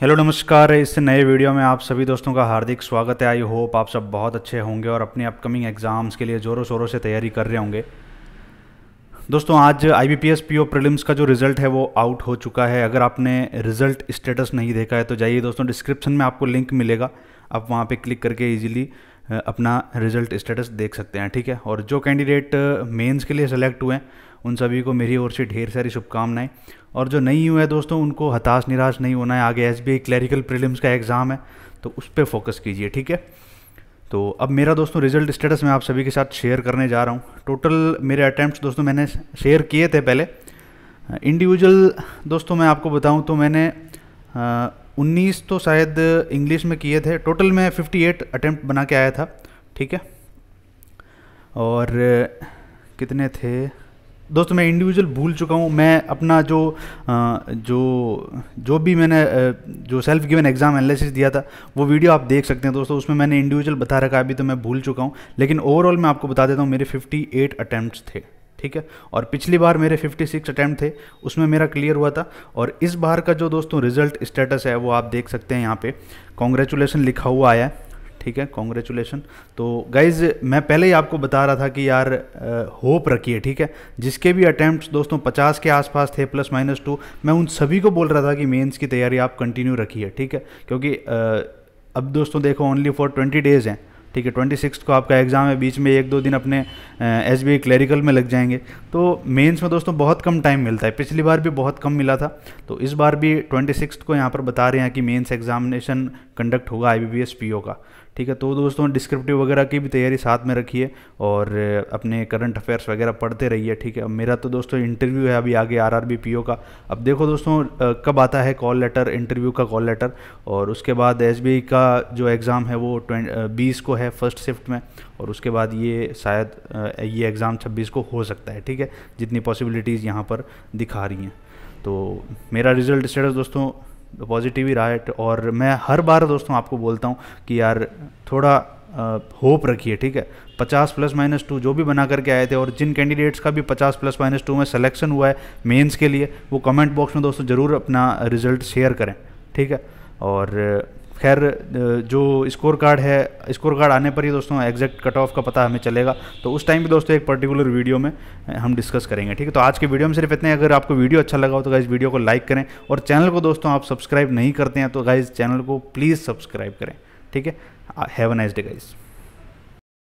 hello नमस्कार इस नए वीडियो में आप सभी दोस्तों का हार्दिक स्वागत है आई होप आप सब बहुत अच्छे होंगे और अपने अपकमिंग एग्ज़ाम्स के लिए ज़ोरों शोरों से तैयारी कर रहे होंगे दोस्तों आज I B P S P O prelims का जो रिज़ल्ट है वो आउट हो चुका है अगर आपने रिज़ल्ट स्टेटस नहीं देखा है तो जाइए दोस्तों डिस्क्रिप्शन में आपको लिंक मिलेगा आप वहाँ पर क्लिक करके ईजिली अपना रिजल्ट स्टेटस देख सकते हैं ठीक है और जो कैंडिडेट मेंस के लिए सेलेक्ट हुए हैं उन सभी को मेरी ओर से ढेर सारी शुभकामनाएं और जो नहीं हुए हैं दोस्तों उनको हताश निराश नहीं होना है आगे एस बी क्लैरिकल प्रिलिम्स का एग्ज़ाम है तो उस पर फोकस कीजिए ठीक है तो अब मेरा दोस्तों रिजल्ट स्टेटस मैं आप सभी के साथ शेयर करने जा रहा हूँ टोटल मेरे अटैम्प्ट दोस्तों मैंने शेयर किए थे पहले इंडिविजुअल दोस्तों मैं आपको बताऊँ तो मैंने 19 तो शायद इंग्लिश में किए थे टोटल मैं 58 अटैम्प्ट बना के आया था ठीक है और कितने थे दोस्तों मैं इंडिविजुअल भूल चुका हूँ मैं अपना जो जो जो भी मैंने जो सेल्फ गिवन एग्ज़ाम एनालिसिस दिया था वो वीडियो आप देख सकते हैं दोस्तों उसमें मैंने इंडिविजुअल बता रखा है अभी तो मैं भूल चुका हूँ लेकिन ओवरऑल मैं आपको बता देता हूँ मेरे 58 अटैम्प्ट थे ठीक है और पिछली बार मेरे 56 अटैम्प्ट थे उसमें मेरा क्लियर हुआ था और इस बार का जो दोस्तों रिजल्ट स्टेटस है वो आप देख सकते हैं यहाँ पे कॉन्ग्रेचुलेसन लिखा हुआ आया है ठीक है कॉन्ग्रेचुलेसन तो गाइज मैं पहले ही आपको बता रहा था कि यार होप रखिए ठीक है जिसके भी अटैम्प्ट दोस्तों 50 के आसपास थे प्लस माइनस टू मैं उन सभी को बोल रहा था कि मेन्स की तैयारी आप कंटिन्यू रखिए ठीक है क्योंकि आ, अब दोस्तों देखो ओनली फॉर ट्वेंटी डेज हैं ठीक है ट्वेंटी सिक्स को आपका एग्ज़ाम है बीच में एक दो दिन अपने एस बी क्लैरिकल में लग जाएंगे तो मेंस में दोस्तों बहुत कम टाइम मिलता है पिछली बार भी बहुत कम मिला था तो इस बार भी ट्वेंटी को यहाँ पर बता रहे हैं कि मेन्स एग्जामिनेशन कंडक्ट होगा आई बी का ठीक है तो दोस्तों डिस्क्रिप्टिव वगैरह की भी तैयारी साथ में रखिए और अपने करंट अफेयर्स वगैरह पढ़ते रहिए ठीक है अब मेरा तो दोस्तों इंटरव्यू है अभी आगे R R B P O का अब देखो दोस्तों कब आता है कॉल लेटर इंटरव्यू का कॉल लेटर और उसके बाद एस बी आई का जो एग्ज़ाम है वो बीस को है फर्स्ट शिफ्ट में और उसके बाद ये शायद ये एग्ज़ाम छब्बीस को हो सकता है ठीक है जितनी पॉसिबिलिटीज़ यहाँ पर दिखा रही हैं तो मेरा रिजल्ट स्टेटस दोस्तों पॉजिटिव ही रहा है और मैं हर बार दोस्तों आपको बोलता हूँ कि यार थोड़ा होप रखिए ठीक है 50 प्लस माइनस टू जो भी बना करके आए थे और जिन कैंडिडेट्स का भी 50 प्लस माइनस टू में सिलेक्शन हुआ है मेंस के लिए वो कमेंट बॉक्स में दोस्तों ज़रूर अपना रिजल्ट शेयर करें ठीक है और खैर जो स्कोर कार्ड है स्कोर कार्ड आने पर ही दोस्तों एग्जैक्ट कट ऑफ का पता हमें चलेगा तो उस टाइम भी दोस्तों एक पर्टिकुलर वीडियो में हम डिस्कस करेंगे ठीक है तो आज के वीडियो में सिर्फ इतने अगर आपको वीडियो अच्छा लगा हो तो गाइज वीडियो को लाइक करें और चैनल को दोस्तों आप सब्सक्राइब नहीं करते हैं तो गाइज चैनल को प्लीज़ सब्सक्राइब करें ठीक है have a nice day guys